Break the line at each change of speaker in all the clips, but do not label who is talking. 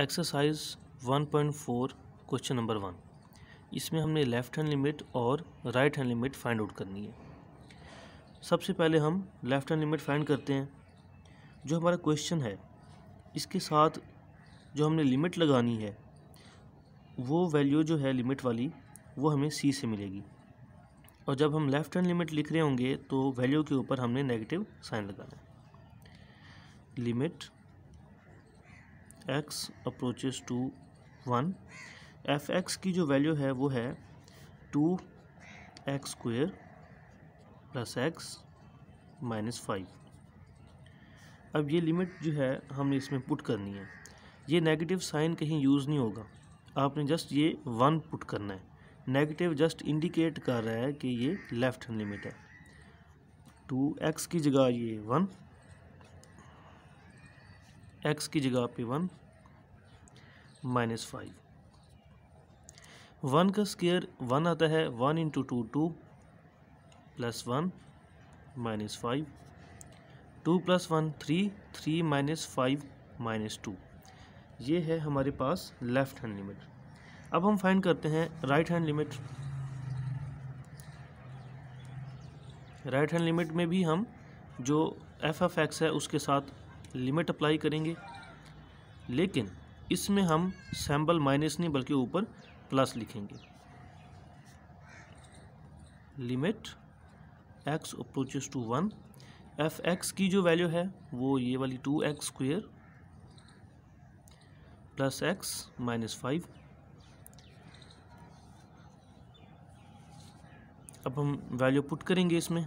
exercise 1.4 question number one इसमें हमने left hand limit और right hand limit find out करनी है सबसे पहले हम लेफ़्ट हैंड लिमिट फाइंड करते हैं जो हमारा क्वेश्चन है इसके साथ जो हमने लिमिट लगानी है वो वैल्यू जो है लिमिट वाली वो हमें सी से मिलेगी और जब हम लेफ़्ट हैंड लिमिट लिख रहे होंगे तो वैल्यू के ऊपर हमने नेगेटिव साइन लगाना है limit x approaches to one F x की जो वैल्यू है वो है two X square plus X minus five अब ये लिमिट जो है हमने इसमें पुट करनी है ये नेगेटिव साइन कहीं यूज़ नहीं होगा आपने जस्ट ये वन पुट करना है नेगेटिव जस्ट इंडिकेट कर रहा है कि ये लेफ़्ट लिमिट है टू एक्स की जगह ये वन एक्स की जगह पे वन माइनस फाइव वन का स्केयर वन आता है one into two two plus one minus five two plus one three three minus five minus two ये है हमारे पास लेफ़्ट हैंड लिमिट अब हम फाइंड करते हैं right hand limit right hand limit में भी हम जो एफ एफ एक्स है उसके साथ लिमिट अप्लाई करेंगे लेकिन इसमें हम सैम्बल माइनस नहीं बल्कि ऊपर प्लस लिखेंगे limit x approaches to one F x की जो वैल्यू है वो ये वाली two X square plus X minus five अब हम वैल्यू पुट करेंगे इसमें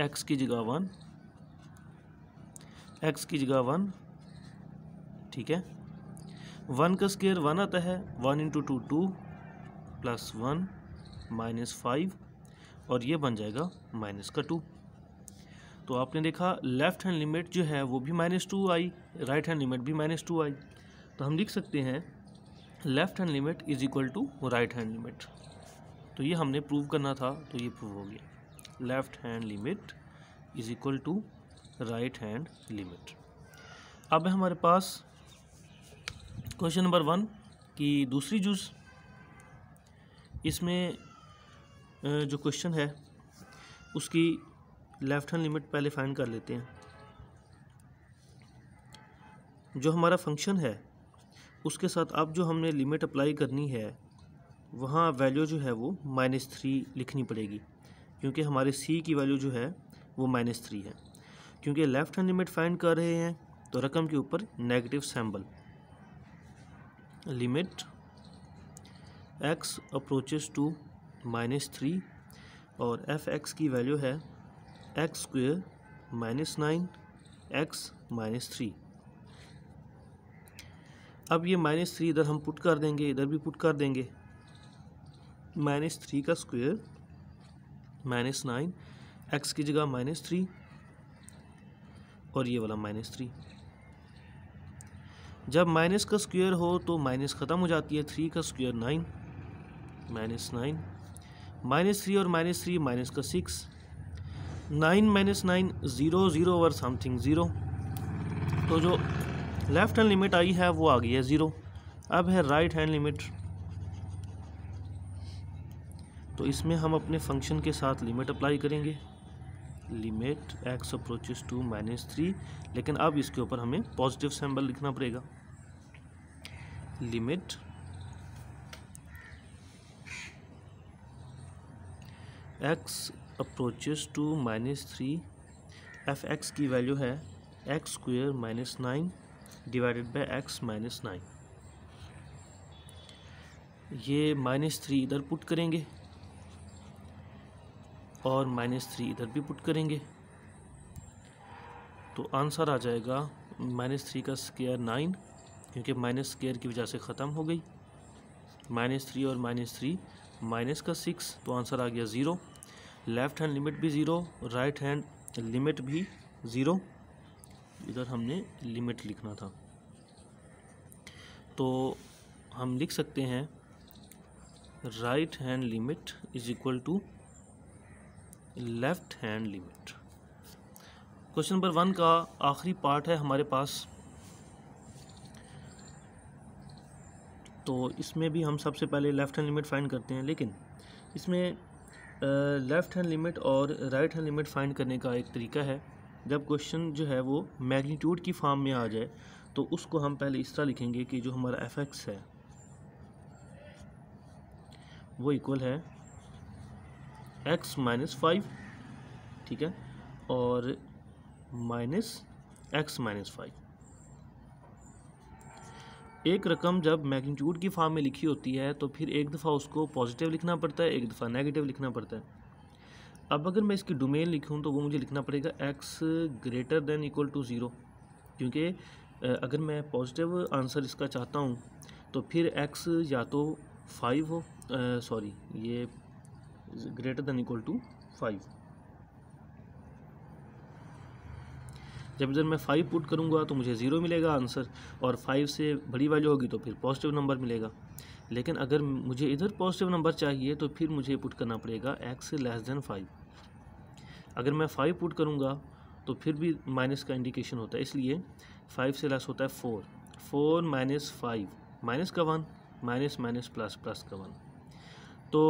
एक्स की जगह वन एक्स की जगह वन ठीक है वन का स्केयर वन आता है one into two two plus one minus five और ये बन जाएगा माइनस का टू तो आपने देखा लेफ़्ट हैंड लिमिट जो है वो भी माइनस टू आई राइट हैंड लिमिट भी माइनस टू आई तो हम लिख सकते हैं left hand limit is equal to right hand limit तो ये हमने प्रूव करना था तो ये प्रूव हो गया left hand limit is equal to right hand limit अब है हमारे पास क्वेश्चन नंबर वन की दूसरी जूस इसमें जो क्वेश्चन है उसकी लेफ़्ट हैंड लिमिट पहले फाइंड कर लेते हैं जो हमारा फंक्शन है उसके साथ अब जो हमने लिमिट अप्लाई करनी है वहाँ वैल्यू जो है वो माइनस थ्री लिखनी पड़ेगी क्योंकि हमारे सी की वैल्यू जो है वो माइनस थ्री है क्योंकि लेफ्ट हैंड लिमिट फाइंड कर रहे हैं तो रकम के ऊपर negative symbol limit x approaches to minus three और एफ एक्स की वैल्यू है x square minus nine X minus three अब ये माइनस थ्री इधर हम पुट कर देंगे इधर भी पुट कर देंगे माइनस थ्री का स्क्वेयर माइनस नाइन एक्स की जगह माइनस थ्री और ये वाला माइनस थ्री जब माइनस का स्क्वायर हो तो माइनस ख़त्म हो जाती है थ्री का square nine minus nine minus three और माइनस थ्री माइनस का six nine minus nine zero zero और समथिंग ज़ीरो तो जो लेफ़्ट हैंड लिमिट आई है वो आ गई है ज़ीरो अब है राइट हैंड लिमिट तो इसमें हम अपने फंक्शन के साथ लिमिट अप्लाई करेंगे limit x approaches to minus three लेकिन अब इसके ऊपर हमें पॉजिटिव सैम्बल लिखना पड़ेगा limit x approaches to minus three f x की वैल्यू है x square minus nine divided by x minus nine ये माइनस थ्री इधर पुट करेंगे और माइनस थ्री इधर भी पुट करेंगे तो आंसर आ जाएगा माइनस थ्री का स्केयर नाइन क्योंकि माइनस स्केयर की वजह से ख़त्म हो गई माइनस थ्री और माइनस थ्री माइनस का सिक्स तो आंसर आ गया ज़ीरो लेफ़्ट हैंड लिमिट भी ज़ीरो राइट हैंड लिमिट भी ज़ीरो इधर हमने लिमिट लिखना था तो हम लिख सकते हैं right hand limit is equal to left hand limit question number one का आखिरी पार्ट है हमारे पास तो इसमें भी हम सबसे पहले लेफ़्ट हैंड लिमिट फाइंड करते हैं लेकिन इसमें लेफ़्ट हैंड लिमिट और राइट हैंड लिमिट फाइंड करने का एक तरीका है जब क्वेश्चन जो है वो मैग्नीट्यूड की फॉर्म में आ जाए तो उसको हम पहले इस तरह लिखेंगे कि जो हमारा एफ है वो इक्वल है एक्स माइनस फाइव ठीक है और माइनस एक्स माइनस फाइव एक रकम जब मैग्नीट्यूड की फॉर्म में लिखी होती है तो फिर एक दफ़ा उसको पॉजिटिव लिखना पड़ता है एक दफ़ा नेगेटिव लिखना पड़ता है अब अगर मैं इसकी डोमेन लिखूं तो वो मुझे लिखना पड़ेगा x greater than equal to zero क्योंकि अगर मैं पॉजिटिव आंसर इसका चाहता हूँ तो फिर एक्स या तो फाइव हो सॉरी ये is greater than equal to five जब इधर मैं फाइव पुट करूँगा तो मुझे ज़ीरो मिलेगा आंसर और फाइव से बड़ी वैल्यू होगी तो फिर पॉजिटिव नंबर मिलेगा लेकिन अगर मुझे इधर पॉजिटिव नंबर चाहिए तो फिर मुझे पुट करना पड़ेगा एक्स से लेस देन फाइव अगर मैं फाइव पुट करूँगा तो फिर भी माइनस का इंडिकेशन होता है इसलिए फाइव से लेस होता है four four minus five minus का one minus minus plus plus का वन तो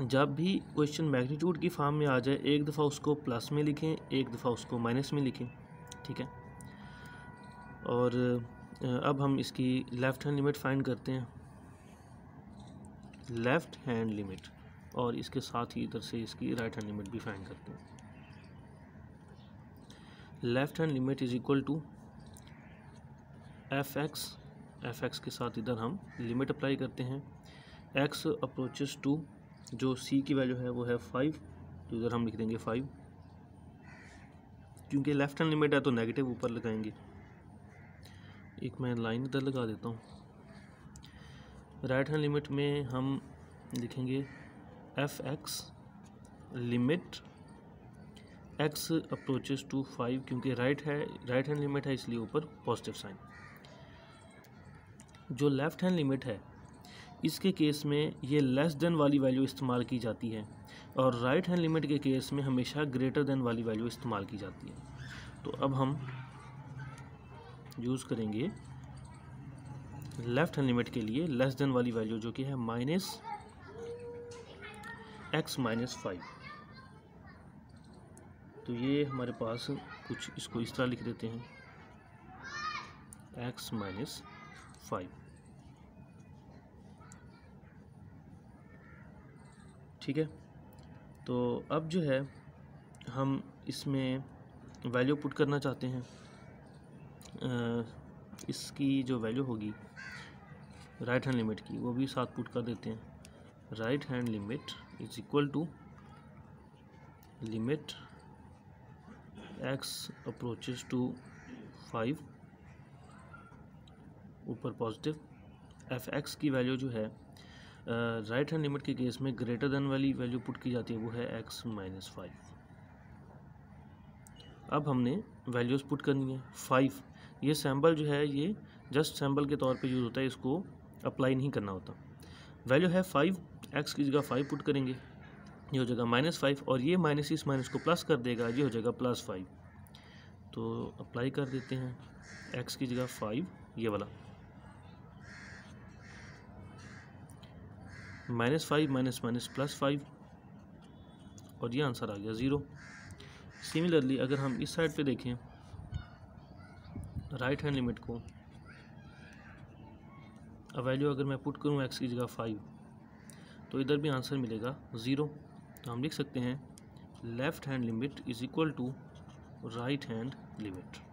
जब भी क्वेश्चन मैग्नीट्यूड की फॉर्म में आ जाए एक दफ़ा उसको प्लस में लिखें एक दफ़ा उसको माइनस में लिखें ठीक है और अब हम इसकी लेफ़्ट हैंड लिमिट फाइंड करते हैं लेफ़्ट हैंड लिमिट और इसके साथ ही इधर से इसकी राइट हैंड लिमिट भी फाइंड करते हैं left hand limit is equal to f x f x के साथ इधर हम लिमिट अप्लाई करते हैं एक्स अप्रोचेस टू जो सी की वैल्यू है वो है फाइव तो इधर हम लिख देंगे फाइव क्योंकि लेफ़्ट हैंड लिमिट है तो नेगेटिव ऊपर लगाएंगे एक मैं लाइन इधर लगा देता हूँ राइट हैंड लिमिट में हम लिखेंगे f x limit x approaches to five क्योंकि राइट है राइट हैंड लिमिट है इसलिए ऊपर पॉजिटिव साइन जो लेफ़्ट हैंड लिमिट है इसके केस में ये लेस देन वाली वैल्यू इस्तेमाल की जाती है और राइट हैंड लिमिट के केस में हमेशा ग्रेटर देन वाली वैल्यू इस्तेमाल की जाती है तो अब हम यूज़ करेंगे लेफ्ट हैंड लिमिट के लिए लेस देन वाली वैल्यू जो कि है माइनस एक्स माइनस फाइव तो ये हमारे पास कुछ इसको इस तरह लिख देते हैं एक्स माइनस फाइव ठीक है तो अब जो है हम इसमें वैल्यू पुट करना चाहते हैं आ, इसकी जो वैल्यू होगी राइट हैंड लिमिट की वो भी साथ पुट कर देते हैं right hand limit is equal to limit x approaches to five ऊपर पॉजिटिव एफ एक्स की वैल्यू जो है राइट हैंड लिमिट के केस में ग्रेटर देन वाली वैल्यू पुट की जाती है वो है एक्स माइनस फाइव अब हमने वैल्यूज़ पुट करनी है फाइव ये सैम्पल जो है ये जस्ट सैम्पल के तौर पे यूज़ होता है इसको अप्लाई नहीं करना होता वैल्यू है फाइव एक्स की जगह फाइव पुट करेंगे ये हो जाएगा माइनस फाइव और ये माइनस इस माइनस को प्लस कर देगा ये हो जाएगा प्लस फाइव तो अप्लाई कर देते हैं एक्स की जगह फाइव ये वाला minus five minus minus plus five और ये आंसर आ गया ज़ीरो सिमिलरली अगर हम इस साइड पे देखें राइट हैंड लिमिट को अब वैल्यू अगर मैं पुट करूँ एक्स की जगह फाइव तो इधर भी आंसर मिलेगा ज़ीरो तो हम लिख सकते हैं left hand limit is equal to right hand limit